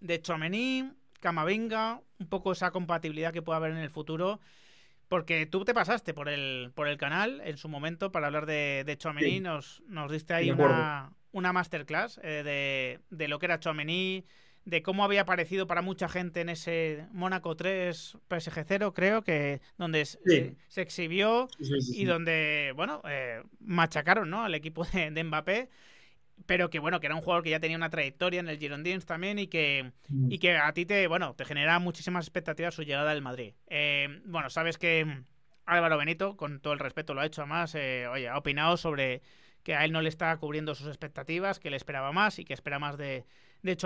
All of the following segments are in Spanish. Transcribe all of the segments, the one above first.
de Chomení, Camavinga, un poco esa compatibilidad que puede haber en el futuro. Porque tú te pasaste por el, por el canal en su momento para hablar de, de Chomení, nos, nos diste ahí una, masterclass eh, de, lo que era Chomení, de cómo había aparecido para mucha gente en ese Mónaco 3 PSG 0, creo que donde se, exhibió y donde, bueno, eh, machacaron ¿no? al equipo de, de Mbappé pero que bueno, que era un jugador que ya tenía una trayectoria en el Girondins también y que, mm. y que a ti te, bueno, te genera muchísimas expectativas su llegada al Madrid. Eh, bueno, sabes que Álvaro Benito, con todo el respeto lo ha hecho más eh, oye, ha opinado sobre que a él no le está cubriendo sus expectativas, que le esperaba más y que espera más de, de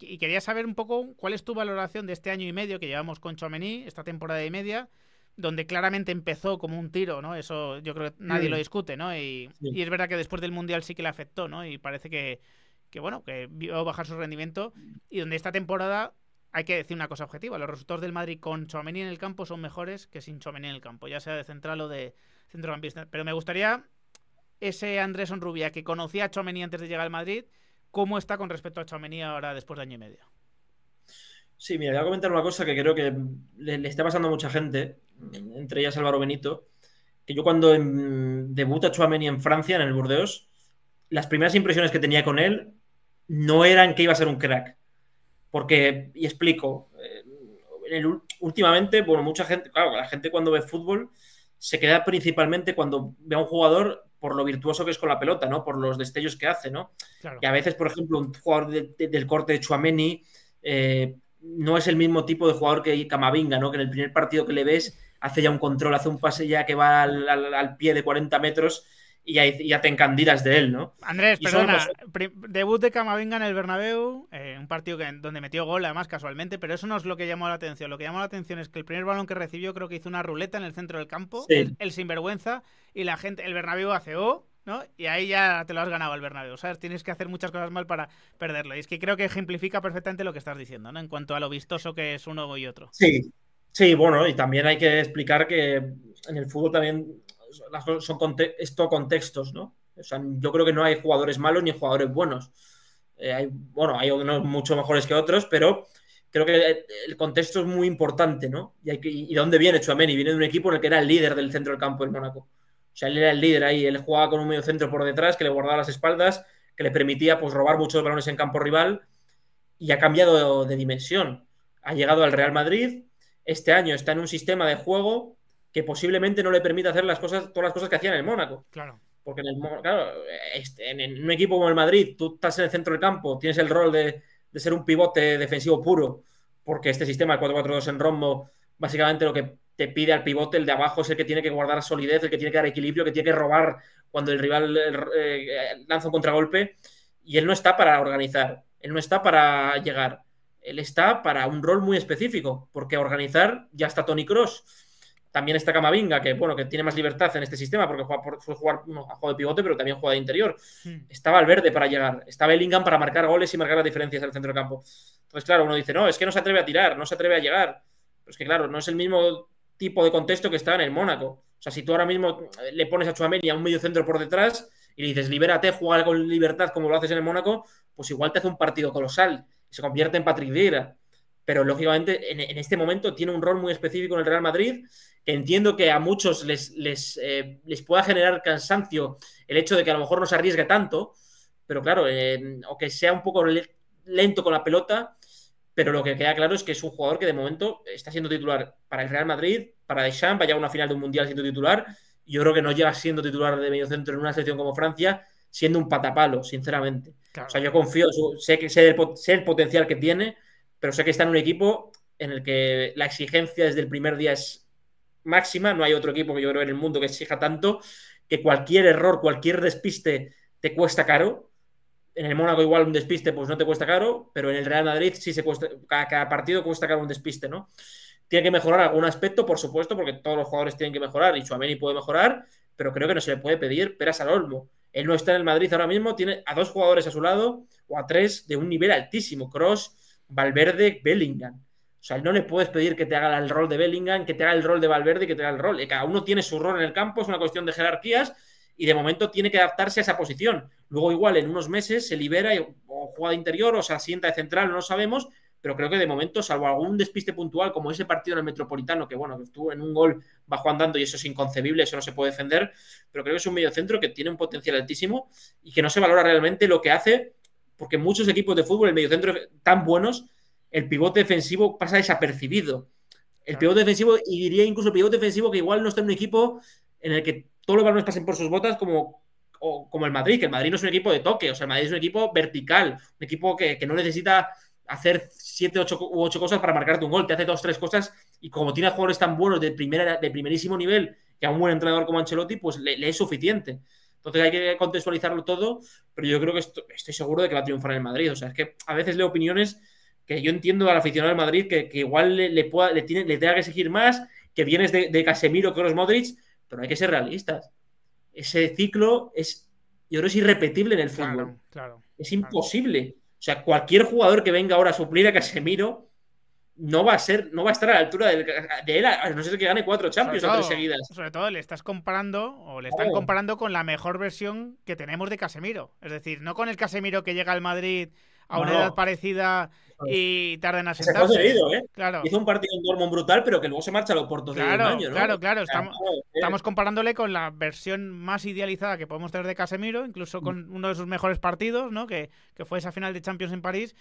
Y quería saber un poco cuál es tu valoración de este año y medio que llevamos con Chouameni, esta temporada y media, donde claramente empezó como un tiro, ¿no? Eso yo creo que nadie lo mm. discute, ¿no? Y, y, es verdad que después del Mundial sí que le afectó, ¿no? Y parece que, bueno, que vio bajar su rendimiento y donde esta temporada hay que decir una cosa objetiva, los resultados del Madrid con Chomení en el campo son mejores que sin Chomení en el campo, ya sea de central o de centrocampista. Pero me gustaría ese Andrés Onrubia que conocía a Chomení antes de llegar al Madrid, ¿cómo está con respecto a Chomení ahora después de año y medio? Sí, mira, voy a comentar una cosa que creo que le, está pasando a mucha gente, entre ellas Álvaro Benito, que yo cuando em, debuta Chuameni en Francia, en el Burdeos, las primeras impresiones que tenía con él no eran que iba a ser un crack. Porque, y explico, eh, últimamente, bueno, mucha gente, claro, la gente cuando ve fútbol se queda principalmente cuando ve a un jugador por lo virtuoso que es con la pelota, ¿no? Por los destellos que hace, ¿no? y a veces, por ejemplo, un jugador del corte de Chuameni eh, no es el mismo tipo de jugador que Camavinga, ¿no? Que en el primer partido que le ves hace ya un control, hace un pase ya que va al, al, pie de 40 metros y ya, te encandidas de él, ¿no? Andrés, y perdona, debut de Camavinga en el Bernabéu, eh, un partido donde metió gol además casualmente, pero eso no es lo que llamó la atención. Lo que llamó la atención es que el primer balón que recibió creo que hizo una ruleta en el centro del campo, el, sinvergüenza, y la gente, el Bernabéu hace, oh, y ahí ya te lo has ganado al O sea, Tienes que hacer muchas cosas mal para perderlo. Y es que creo que ejemplifica perfectamente lo que estás diciendo, ¿no? En cuanto a lo vistoso que es uno y otro. Sí, sí, bueno, y también hay que explicar que en el fútbol también son contextos, ¿no? O sea, yo creo que no hay jugadores malos ni jugadores buenos. Eh, hay, bueno, hay unos mucho mejores que otros, pero creo que el contexto es muy importante, ¿no? Y, hay y, dónde viene y Viene de un equipo en el que era el líder del centro del campo en Mónaco. O sea, él era el líder ahí, él jugaba con un medio centro por detrás que le guardaba las espaldas, que le permitía pues, robar muchos balones en campo rival y ha cambiado de dimensión. Ha llegado al Real Madrid, este año está en un sistema de juego que posiblemente no le permita hacer las cosas, todas las cosas que hacía en el Mónaco. Claro. Porque en, el, en un equipo como el Madrid, tú estás en el centro del campo, tienes el rol de, de ser un pivote defensivo puro, porque este sistema, el 4-4-2 en rombo, básicamente lo que te pide al pivote, el de abajo es el que tiene que guardar solidez, el que tiene que dar equilibrio, que tiene que robar cuando el rival eh, eh, lanza un contragolpe. Y él no está para organizar, él no está para llegar, él está para un rol muy específico, porque organizar ya está Tony Cross. También está Camavinga, que bueno, que tiene más libertad en este sistema, porque fue por, jugar no, juego de pivote, pero también juega de interior. Hmm. estaba al verde para llegar, estaba el Bellingham para marcar goles y marcar las diferencias en el centro del campo. Entonces, claro, uno dice, no, es que no se atreve a tirar, no se atreve a llegar. Pero es que, claro, no es el mismo tipo de contexto que estaba en el Mónaco. O sea, si tú ahora mismo eh, le pones a Chuameni a un medio centro por detrás y le dices, libérate, juega con libertad como lo haces en el Mónaco, pues igual te hace un partido colosal y se convierte en Patrick Vieira. Pero lógicamente en, este momento tiene un rol muy específico en el Real Madrid, que entiendo que a muchos les, les, eh, pueda generar cansancio el hecho de que a lo mejor no se arriesgue tanto, pero claro, o que sea un poco lento con la pelota, pero lo que queda claro es que es un jugador que de momento está siendo titular para el Real Madrid, para Deschamps, vaya a una final de un mundial siendo titular. Yo creo que no llega siendo titular de medio centro en una selección como Francia, siendo un patapalo, sinceramente. O sea, yo confío, sé, que, el, sé el potencial que tiene, pero sé que está en un equipo en el que la exigencia desde el primer día es máxima. No hay otro equipo que yo creo en el mundo que exija tanto, que cualquier error, cualquier despiste te cuesta caro en el Mónaco igual un despiste pues no te cuesta caro, pero en el Real Madrid sí se cuesta, cada, partido cuesta caro un despiste, ¿no? Tiene que mejorar algún aspecto, por supuesto, porque todos los jugadores tienen que mejorar y Chuameni puede mejorar, pero creo que no se le puede pedir peras al olmo. Él no está en el Madrid ahora mismo, tiene a dos jugadores a su lado o a tres de un nivel altísimo, Cross, Valverde, Bellingham. O sea, no le puedes pedir que te haga el rol de Bellingham, que te haga el rol de Valverde, que te haga el rol. Eh, cada uno tiene su rol en el campo, es una cuestión de jerarquías y de momento tiene que adaptarse a esa posición. Luego igual en unos meses se libera y, o juega de interior o se asienta de central, no lo sabemos, pero creo que de momento, salvo algún despiste puntual como ese partido en el Metropolitano, que bueno, que estuvo en un gol bajo andando y eso es inconcebible, eso no se puede defender, pero creo que es un mediocentro que tiene un potencial altísimo y que no se valora realmente lo que hace, porque muchos equipos de fútbol, el mediocentro tan buenos, el pivote defensivo pasa desapercibido. El pivote defensivo, y diría incluso el pivote defensivo que igual no está en un equipo en el que todos los balones pasen por sus botas como, como el Madrid, que el Madrid no es un equipo de toque, o sea, el Madrid es un equipo vertical, un equipo que, no necesita hacer siete ocho, u 8 cosas para marcarte un gol, te hace dos tres cosas y como tiene jugadores tan buenos de, primera, de primerísimo nivel que a un buen entrenador como Ancelotti pues le, es suficiente. Entonces hay que contextualizarlo todo, pero yo creo que estoy seguro de que va a triunfar en el Madrid. O sea, es que a veces leo opiniones que yo entiendo al aficionado del Madrid que, igual le, pueda, le, tiene, le tenga que exigir más, que vienes de, Casemiro, que los Modric, pero hay que ser realistas. Ese ciclo es, yo creo, es irrepetible en el fútbol. Claro, es imposible. O sea, cualquier jugador que venga ahora a suplir a Casemiro no va a ser, no va a estar a la altura de él, a no ser que gane cuatro Champions o tres seguidas. Sobre todo le estás comparando, o le están comparando con la mejor versión que tenemos de Casemiro. Es decir, no con el Casemiro que llega al Madrid a una edad parecida y tarda en ¿eh? Hizo un partido en Dortmund brutal, pero que luego se marcha a los puertos claro, de un año, Claro, claro. Eh. Estamos, comparándole con la versión más idealizada que podemos tener de Casemiro, incluso mm. con uno de sus mejores partidos, ¿no? Que, fue esa final de Champions en París.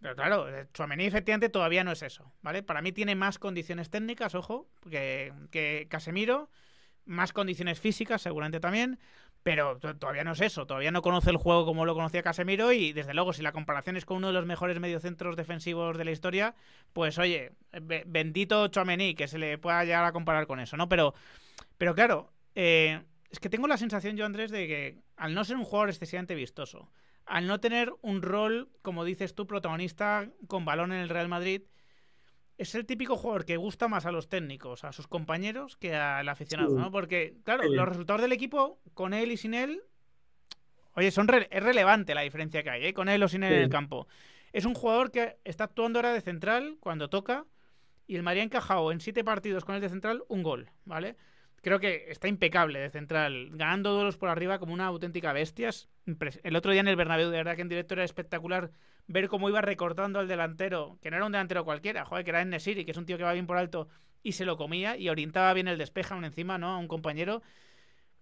Pero claro, eh, Chuamení efectivamente todavía no es eso, ¿vale? Para mí tiene más condiciones técnicas, ojo, que, que Casemiro, más condiciones físicas seguramente también, pero todavía no es eso, todavía no conoce el juego como lo conocía Casemiro y desde luego si la comparación es con uno de los mejores mediocentros defensivos de la historia, pues oye, bendito Chomení que se le pueda llegar a comparar con eso, ¿no? Pero, pero claro, eh, es que tengo la sensación yo Andrés de que al no ser un jugador excesivamente vistoso, al no tener un rol, como dices tú, protagonista con balón en el Real Madrid, es el típico jugador que gusta más a los técnicos, a sus compañeros, que al aficionado, ¿no? Porque, claro, los resultados del equipo, con él y sin él, oye, son es relevante la diferencia que hay, ¿eh? Con él o sin él en el campo. Es un jugador que está actuando ahora de central cuando toca, y el María ha encajado en siete partidos con él de central un gol, ¿vale? creo que está impecable de central, ganando duelos por arriba como una auténtica bestia. El otro día en el Bernabéu, de verdad que en directo era espectacular ver cómo iba recortando al delantero, que no era un delantero cualquiera, joder, que era Nesiri, que es un tío que va bien por alto y se lo comía y orientaba bien el despeje aún encima, ¿no? A un compañero.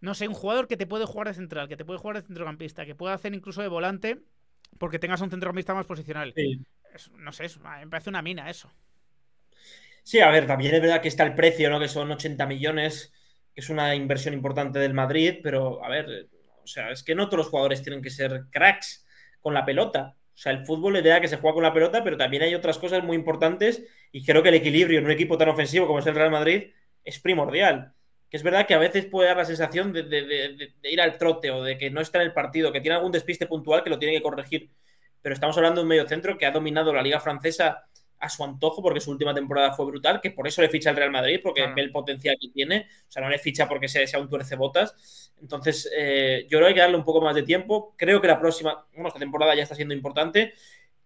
No sé, un jugador que te puede jugar de central, que te puede jugar de centrocampista, que puede hacer incluso de volante porque tengas un centrocampista más posicional. no sé, me parece una mina eso. Sí, a ver, también es verdad que está el precio, ¿no? Que son 80 millones que es una inversión importante del Madrid, pero a ver, o sea, es que no todos los jugadores tienen que ser cracks con la pelota. O sea, el fútbol le que se juega con la pelota, pero también hay otras cosas muy importantes y creo que el equilibrio en un equipo tan ofensivo como es el Real Madrid es primordial. Que es verdad que a veces puede dar la sensación de, de ir al trote o de que no está en el partido, que tiene algún despiste puntual que lo tiene que corregir. Pero estamos hablando de un medio centro que ha dominado la liga francesa a su antojo, porque su última temporada fue brutal, que por eso le ficha el Real Madrid, porque ve el potencial que tiene, o sea, no le ficha porque sea, sea un tuercebotas. Entonces, eh, yo creo que hay que darle un poco más de tiempo. Creo que la próxima, temporada ya está siendo importante.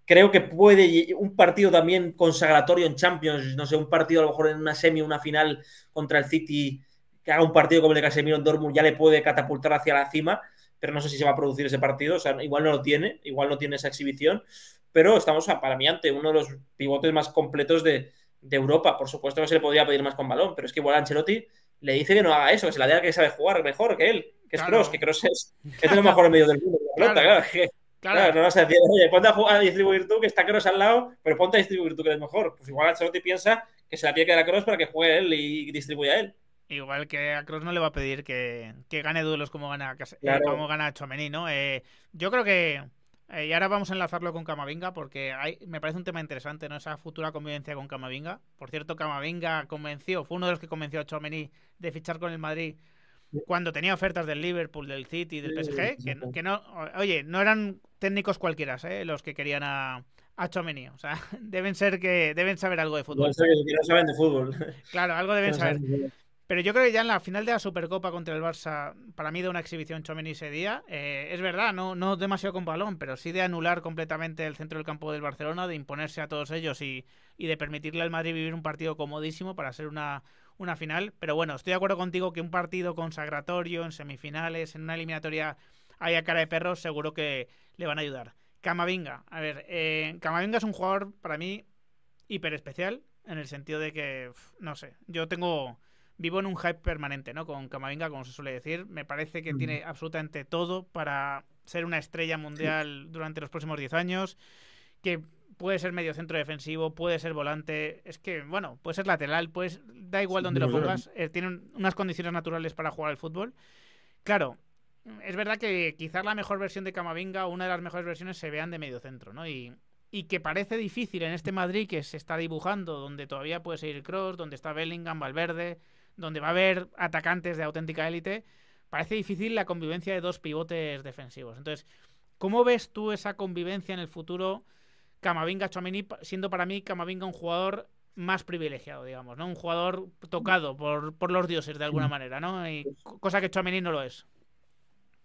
Creo que puede un partido también consagratorio en Champions, no sé, un partido a lo mejor en una semi, una final contra el City, que haga un partido como el de Casemiro en Dortmund, ya le puede catapultar hacia la cima, pero no sé si se va a producir ese partido, o sea, igual no lo tiene, igual no tiene esa exhibición pero estamos para mí ante uno de los pivotes más completos de, Europa. Por supuesto que se le podría pedir más con balón, pero es que igual Ancelotti le dice que no haga eso, que se la dé que sabe jugar mejor que él, que es Cross, que Cross es, que es el mejor en medio del mundo. claro. claro, vas a decir, ponte a, distribuir tú, que está Cross al lado, pero ponte a distribuir tú, que eres mejor. Pues igual Ancelotti piensa que se la tiene que a Cross para que juegue él y distribuya él. Igual que a Cross no le va a pedir que, gane duelos como gana, eh, como gana Chomení, ¿no? Eh, yo creo que eh, y ahora vamos a enlazarlo con Camavinga porque hay, me parece un tema interesante, ¿no? Esa futura convivencia con Camavinga. Por cierto, Camavinga convenció, fue uno de los que convenció a chomení de fichar con el Madrid cuando tenía ofertas del Liverpool, del City, del PSG, que, no, oye, no eran técnicos cualquiera, ¿eh? los que querían a, a O sea, deben ser que deben saber algo de fútbol. fútbol. Claro, algo deben saber. Pero yo creo que ya en la final de la Supercopa contra el Barça, para mí de una exhibición chomen ese día, eh, es verdad, no, no demasiado con balón, pero sí de anular completamente el centro del campo del Barcelona, de imponerse a todos ellos y, y de permitirle al Madrid vivir un partido comodísimo para ser una, una final. Pero bueno, estoy de acuerdo contigo que un partido consagratorio, en semifinales, en una eliminatoria a cara de perros, seguro que le van a ayudar. Camavinga, a ver, eh, Camavinga es un jugador para mí hiper especial, en el sentido de que, no sé, yo tengo vivo en un hype permanente, ¿no? Con Camavinga, como se suele decir, me parece que tiene absolutamente todo para ser una estrella mundial durante los próximos 10 años, que puede ser medio centro defensivo, puede ser volante, es que, bueno, puede ser lateral, pues da igual donde lo pongas, eh, Tienen tiene unas condiciones naturales para jugar al fútbol. Claro, es verdad que quizás la mejor versión de Camavinga o una de las mejores versiones se vean de medio centro, ¿no? Y, y que parece difícil en este Madrid que se está dibujando, donde todavía puede seguir Cross, donde está Bellingham, Valverde, donde va a haber atacantes de auténtica élite, parece difícil la convivencia de dos pivotes defensivos. Entonces, ¿cómo ves tú esa convivencia en el futuro? Camavinga Chomini, siendo para mí Camavinga un jugador más privilegiado, digamos, ¿no? Un jugador tocado por, por los dioses de alguna mm. manera, ¿no? Y pues cosa que Chomini no lo es.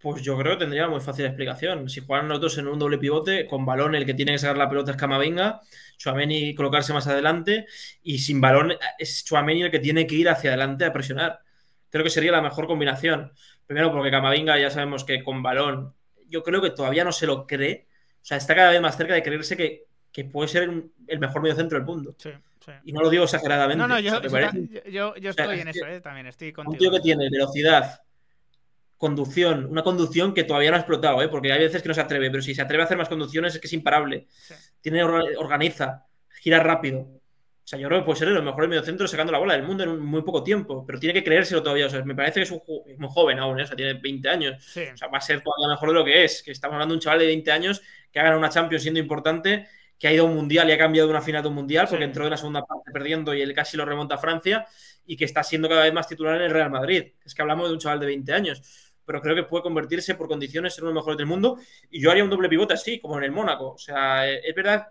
Pues yo creo que tendría muy fácil explicación. Si jugaran los dos en un doble pivote, con balón el que tiene que sacar la pelota es Camavinga, Chuameni colocarse más adelante y sin balón es Chuameni el que tiene que ir hacia adelante a presionar. Creo que sería la mejor combinación. Primero porque Camavinga ya sabemos que con balón yo creo que todavía no se lo cree. O sea, está cada vez más cerca de creerse que, puede ser el mejor medio centro del mundo. Y no lo digo exageradamente. No, yo, estoy en eso, eh, también estoy contigo. Un que tiene velocidad, conducción, una conducción que todavía no ha explotado, ¿eh? porque hay veces que no se atreve, pero si se atreve a hacer más conducciones es que es imparable. Tiene, organiza, gira rápido. O sea, yo creo que puede ser el los mejores sacando la bola del mundo en muy poco tiempo, pero tiene que creérselo todavía. O me parece que es un muy joven aún, ¿eh? o sea, tiene 20 años. O sea, va a ser todavía mejor de lo que es. Que estamos hablando de un chaval de 20 años que ha ganado una Champions siendo importante que ha ido a un mundial y ha cambiado una final de un mundial porque entró en la segunda parte perdiendo y él casi lo remonta a Francia y que está siendo cada vez más titular en el Real Madrid. Es que hablamos de un chaval de 20 años, pero creo que puede convertirse por condiciones en uno de los mejores del mundo y yo haría un doble pivote así, como en el Mónaco. O sea, eh, es verdad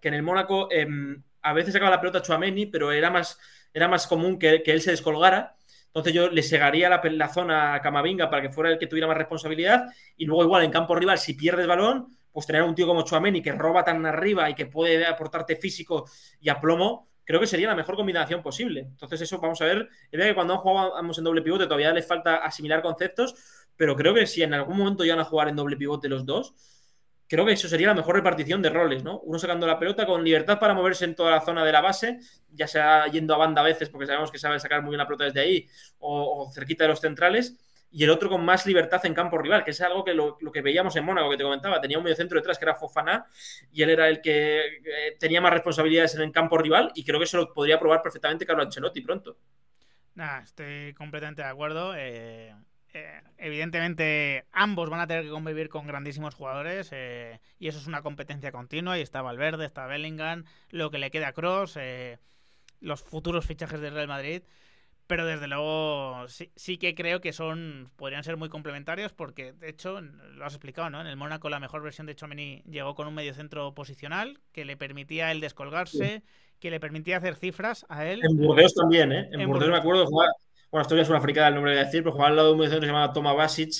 que en el Mónaco em, a veces sacaba la pelota Chuameni, pero era más, era más común que, él se descolgara. Entonces yo le segaría la, la, zona a Camavinga para que fuera el que tuviera más responsabilidad. Y luego igual en campo rival, si pierdes balón, pues tener un tío como y que roba tan arriba y que puede aportarte físico y aplomo, creo que sería la mejor combinación posible. Entonces, eso vamos a ver. Es verdad que cuando han jugado en doble pivote todavía les falta asimilar conceptos, pero creo que si en algún momento van a jugar en doble pivote los dos, creo que eso sería la mejor repartición de roles, ¿no? Uno sacando la pelota con libertad para moverse en toda la zona de la base, ya sea yendo a banda a veces, porque sabemos que sabe sacar muy bien la pelota desde ahí, o cerquita de los centrales y el otro con más libertad en campo rival, que es algo que lo, que veíamos en Mónaco, que te comentaba, tenía un medio centro detrás que era Fofana y él era el que eh, tenía más responsabilidades en el campo rival y creo que eso lo podría probar perfectamente Carlo Ancelotti pronto. Nada, estoy completamente de acuerdo. Eh, eh, evidentemente ambos van a tener que convivir con grandísimos jugadores y eso es una competencia continua y está Valverde, está Bellingham, lo que le queda a Cross, los futuros fichajes del Real Madrid. Pero desde luego sí, que creo que son podrían ser muy complementarios porque, de hecho, lo has explicado, ¿no? En el Mónaco la mejor versión de Chomini llegó con un mediocentro posicional que le permitía él descolgarse, que le permitía hacer cifras a él. En Burdeos también, ¿eh? En, me acuerdo de jugar, bueno, esto ya es una fricada el nombre de decir, pero jugaba al lado de un mediocentro llamado Toma Basic,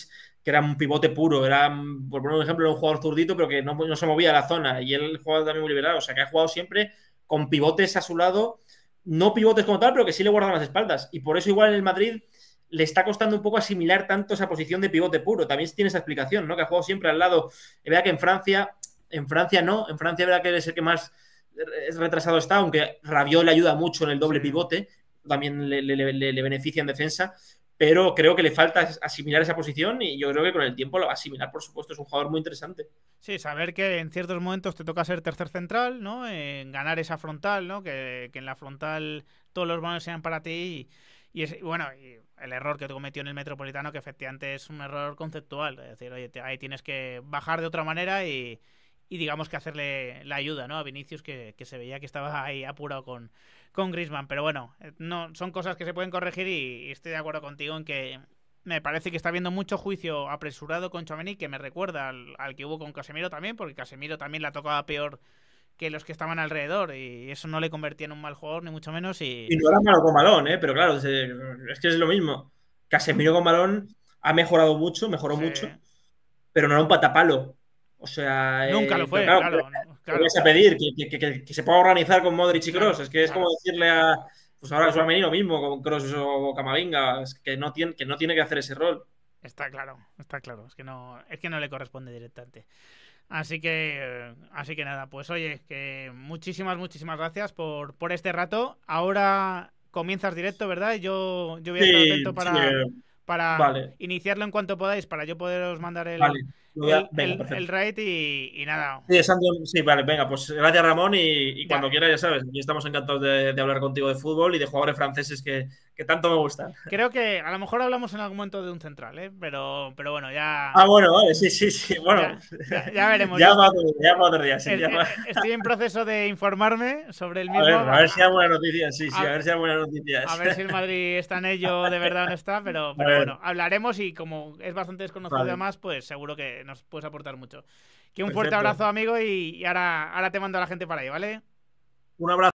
que era un pivote puro, era, por poner un ejemplo, un jugador zurdito, pero que no, no se movía a la zona y él jugaba también muy liberado, o sea que ha jugado siempre con pivotes a su lado no pivotes como tal, pero que sí le guardan las espaldas. Y por eso igual en el Madrid le está costando un poco asimilar tanto esa posición de pivote puro. También tiene esa explicación, ¿no? Que ha jugado siempre al lado. Es que en Francia, en Francia no, en Francia verdad que es el que más retrasado está, aunque Rabiot le ayuda mucho en el doble pivote, también le beneficia en defensa, pero creo que le falta asimilar esa posición y yo creo que con el tiempo lo va a asimilar, por supuesto, es un jugador muy interesante. Sí, saber que en ciertos momentos te toca ser tercer central, ¿no? En ganar esa frontal, ¿no? Que, que en la frontal todos los balones sean para ti y, bueno, el error que cometió en el Metropolitano, que efectivamente es un error conceptual, es decir, oye, ahí tienes que bajar de otra manera y, digamos que hacerle la ayuda, ¿no? A Vinicius que, que se veía que estaba ahí apurado con con Grisman, Pero bueno, eh, no, son cosas que se pueden corregir y, estoy de acuerdo contigo en que me parece que está habiendo mucho juicio apresurado con Chomeny que me recuerda al, que hubo con Casemiro también, porque Casemiro también la tocaba peor que los que estaban alrededor y eso no le convertía en un mal jugador, ni mucho menos. Y, no era malo con Malón, ¿eh? pero claro, es que es lo mismo. Casemiro con Malón ha mejorado mucho, mejoró mucho, pero no era un patapalo sea, nunca eh, lo fue, claro. claro, pedir que, se pueda organizar con Modric y Cross. es que es como decirle a. Pues ahora que venir lo mismo con Cross o Camavinga, es que no tiene, que no tiene que hacer ese rol. Está claro, está claro. Es que no, es que no le corresponde directamente. Así que, así que nada, pues oye, que muchísimas, muchísimas gracias por, por este rato. Ahora comienzas directo, ¿verdad? Yo, yo voy a estar sí, para, eh, iniciarlo en cuanto podáis, para yo poderos mandar el, el, venga, raid y, nada. Sí, vale, venga, pues gracias Ramón y, cuando quieras, ya sabes, aquí estamos encantados de, hablar contigo de fútbol y de jugadores franceses que que tanto me gusta. Creo que a lo mejor hablamos en algún momento de un central, ¿eh? pero, pero bueno, ya. Ah, bueno, vale, sí, sí, sí. Bueno, ya, ya veremos. ya, va, ya otro día, sí, ya Estoy en proceso de informarme sobre el mismo. A ver, si hay buenas noticias, sí, sí, a, ver, si hay buenas noticias. A ver si el Madrid está en ello de verdad no está, pero, bueno, hablaremos y como es bastante desconocido además, pues seguro que nos puedes aportar mucho. Que un fuerte abrazo, amigo, y, y ahora, ahora te mando a la gente para ahí, ¿vale? Un abrazo.